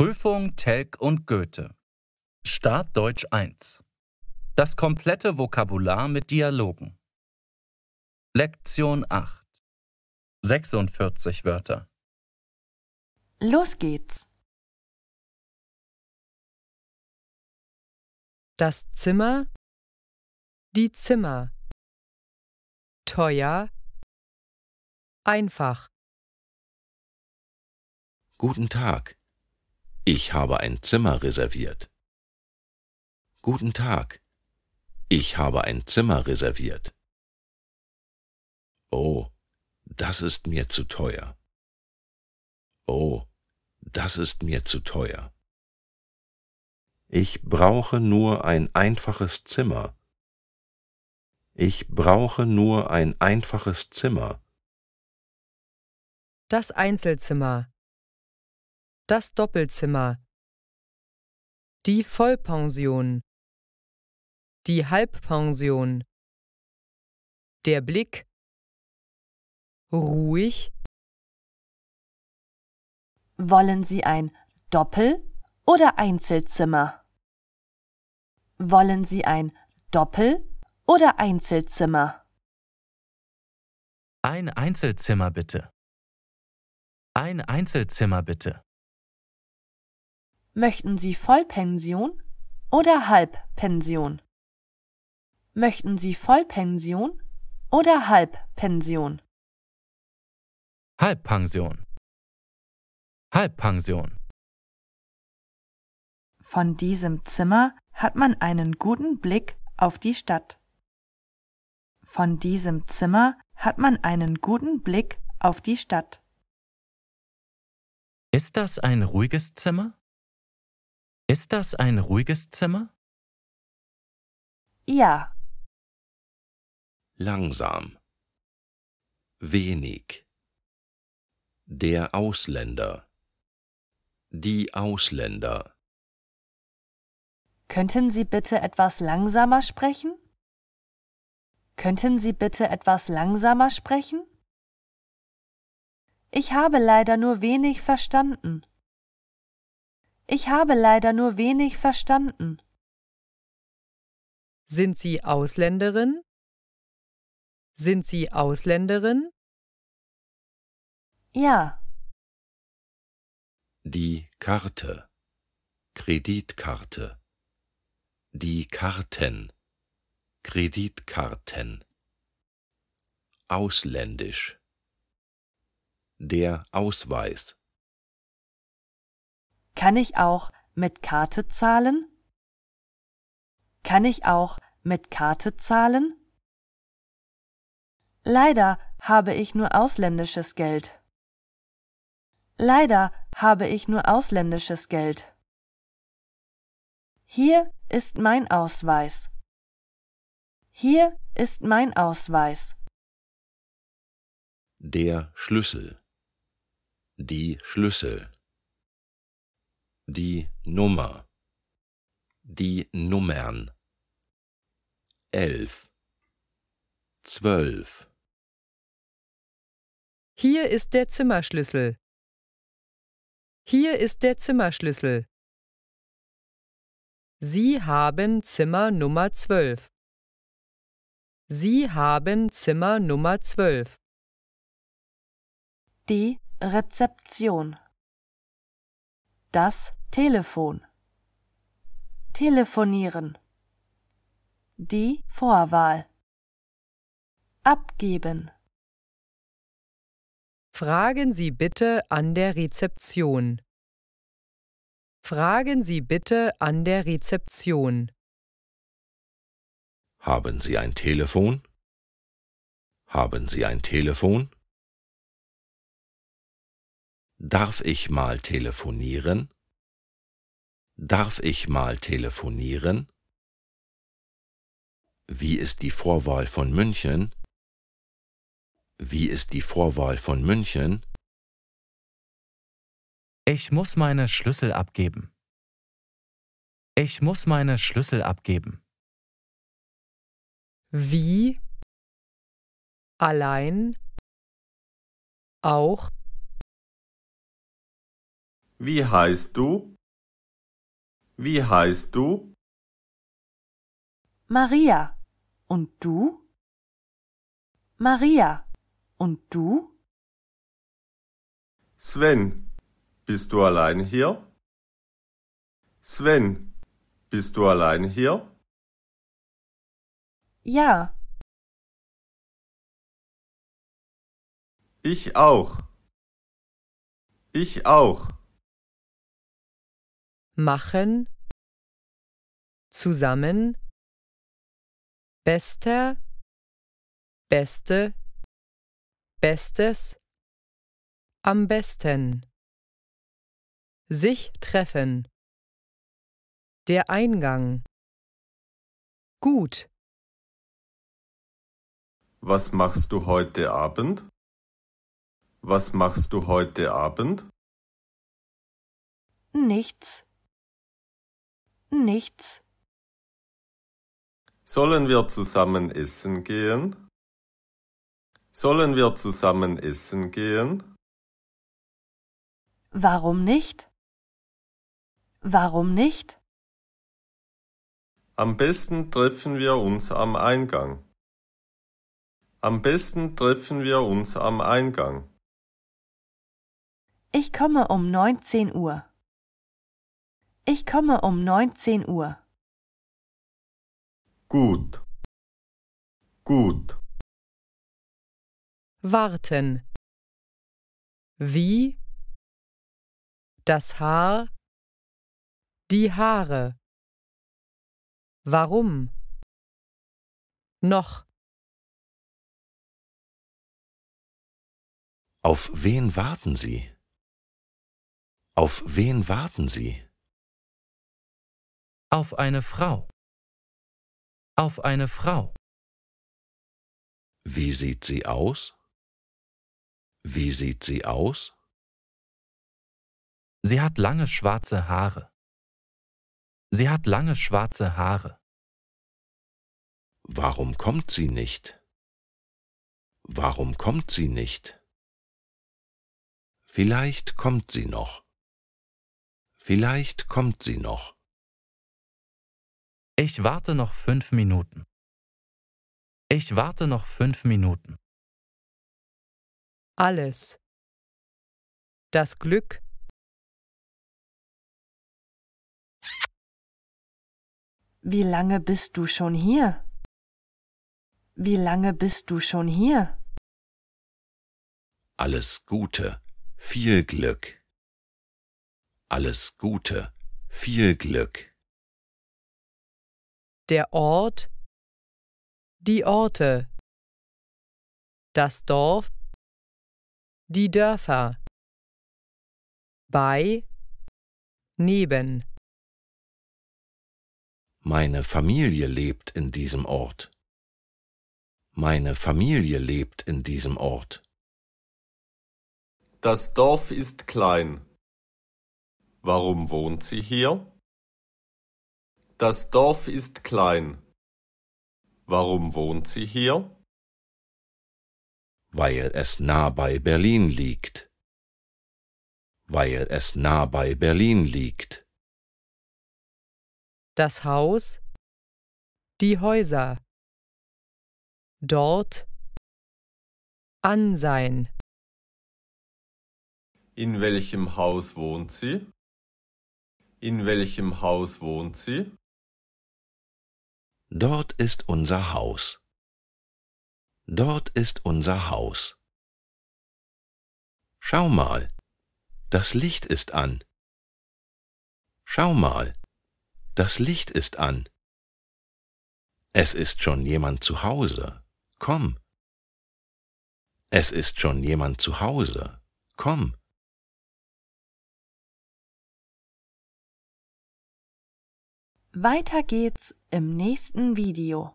Prüfung Telg und Goethe. Startdeutsch 1. Das komplette Vokabular mit Dialogen. Lektion 8. 46 Wörter. Los geht's. Das Zimmer, die Zimmer. Teuer, einfach. Guten Tag. Ich habe ein Zimmer reserviert. Guten Tag. Ich habe ein Zimmer reserviert. Oh, das ist mir zu teuer. Oh, das ist mir zu teuer. Ich brauche nur ein einfaches Zimmer. Ich brauche nur ein einfaches Zimmer. Das Einzelzimmer. Das Doppelzimmer. Die Vollpension. Die Halbpension. Der Blick. Ruhig. Wollen Sie ein Doppel- oder Einzelzimmer? Wollen Sie ein Doppel- oder Einzelzimmer? Ein Einzelzimmer bitte. Ein Einzelzimmer bitte. Möchten Sie Vollpension oder Halbpension? Möchten Sie Vollpension oder Halbpension? Halbpension. Halbpension. Von diesem Zimmer hat man einen guten Blick auf die Stadt. Von diesem Zimmer hat man einen guten Blick auf die Stadt. Ist das ein ruhiges Zimmer? Ist das ein ruhiges Zimmer? Ja. Langsam. Wenig. Der Ausländer. Die Ausländer. Könnten Sie bitte etwas langsamer sprechen? Könnten Sie bitte etwas langsamer sprechen? Ich habe leider nur wenig verstanden. Ich habe leider nur wenig verstanden. Sind Sie Ausländerin? Sind Sie Ausländerin? Ja. Die Karte. Kreditkarte. Die Karten. Kreditkarten. Ausländisch. Der Ausweis. Kann ich auch mit Karte zahlen? Kann ich auch mit Karte zahlen? Leider habe ich nur ausländisches Geld. Leider habe ich nur ausländisches Geld. Hier ist mein Ausweis. Hier ist mein Ausweis. Der Schlüssel. Die Schlüssel die Nummer, die Nummern. Elf, zwölf. Hier ist der Zimmerschlüssel. Hier ist der Zimmerschlüssel. Sie haben Zimmer Nummer zwölf. Sie haben Zimmer Nummer zwölf. Die Rezeption das Telefon. Telefonieren. Die Vorwahl. Abgeben. Fragen Sie bitte an der Rezeption. Fragen Sie bitte an der Rezeption. Haben Sie ein Telefon? Haben Sie ein Telefon? Darf ich mal telefonieren? Darf ich mal telefonieren? Wie ist die Vorwahl von München? Wie ist die Vorwahl von München? Ich muss meine Schlüssel abgeben. Ich muss meine Schlüssel abgeben. Wie? Allein? Auch? Wie heißt du? Wie heißt du? Maria. Und du? Maria. Und du? Sven, bist du allein hier? Sven, bist du allein hier? Ja. Ich auch. Ich auch machen, zusammen, bester, beste, bestes, am besten, sich treffen, der Eingang, gut. Was machst du heute Abend? Was machst du heute Abend? Nichts nichts. Sollen wir zusammen essen gehen? Sollen wir zusammen essen gehen? Warum nicht? Warum nicht? Am besten treffen wir uns am Eingang. Am besten treffen wir uns am Eingang. Ich komme um 19 Uhr. Ich komme um neunzehn Uhr. Gut. Gut. Warten. Wie? Das Haar. Die Haare. Warum? Noch. Auf wen warten Sie? Auf wen warten Sie? Auf eine Frau. Auf eine Frau. Wie sieht sie aus? Wie sieht sie aus? Sie hat lange schwarze Haare. Sie hat lange schwarze Haare. Warum kommt sie nicht? Warum kommt sie nicht? Vielleicht kommt sie noch. Vielleicht kommt sie noch. Ich warte noch fünf Minuten. Ich warte noch fünf Minuten. Alles. Das Glück. Wie lange bist du schon hier? Wie lange bist du schon hier? Alles Gute, viel Glück. Alles Gute, viel Glück der Ort, die Orte, das Dorf, die Dörfer, bei, neben. Meine Familie lebt in diesem Ort. Meine Familie lebt in diesem Ort. Das Dorf ist klein. Warum wohnt sie hier? Das Dorf ist klein. Warum wohnt sie hier? Weil es nah bei Berlin liegt. Weil es nah bei Berlin liegt. Das Haus, die Häuser. Dort an sein. In welchem Haus wohnt sie? In welchem Haus wohnt sie? Dort ist unser Haus. Dort ist unser Haus. Schau mal, das Licht ist an. Schau mal, das Licht ist an. Es ist schon jemand zu Hause. Komm. Es ist schon jemand zu Hause. Komm. Weiter geht's im nächsten Video.